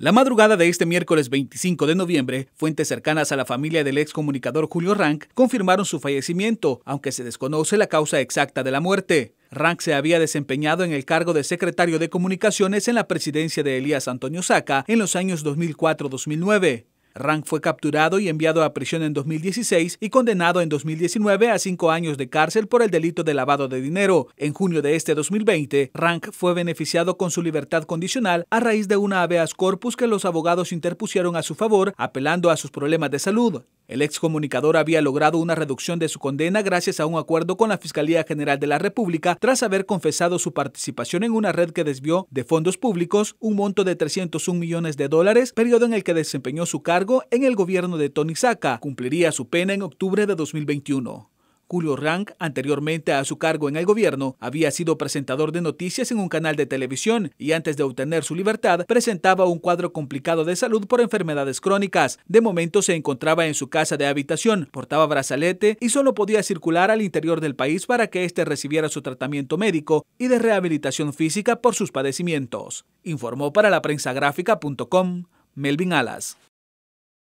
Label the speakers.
Speaker 1: La madrugada de este miércoles 25 de noviembre, fuentes cercanas a la familia del excomunicador Julio Rank confirmaron su fallecimiento, aunque se desconoce la causa exacta de la muerte. Rank se había desempeñado en el cargo de secretario de comunicaciones en la presidencia de Elías Antonio Saca en los años 2004-2009. Rank fue capturado y enviado a prisión en 2016 y condenado en 2019 a cinco años de cárcel por el delito de lavado de dinero. En junio de este 2020, Rank fue beneficiado con su libertad condicional a raíz de una habeas corpus que los abogados interpusieron a su favor, apelando a sus problemas de salud. El excomunicador había logrado una reducción de su condena gracias a un acuerdo con la Fiscalía General de la República tras haber confesado su participación en una red que desvió de fondos públicos un monto de 301 millones de dólares, periodo en el que desempeñó su cargo en el gobierno de Tony Saca. Cumpliría su pena en octubre de 2021. Julio Rank, anteriormente a su cargo en el gobierno, había sido presentador de noticias en un canal de televisión y antes de obtener su libertad presentaba un cuadro complicado de salud por enfermedades crónicas. De momento se encontraba en su casa de habitación, portaba brazalete y solo podía circular al interior del país para que éste recibiera su tratamiento médico y de rehabilitación física por sus padecimientos. Informó para la prensa gráfica.com Melvin Alas.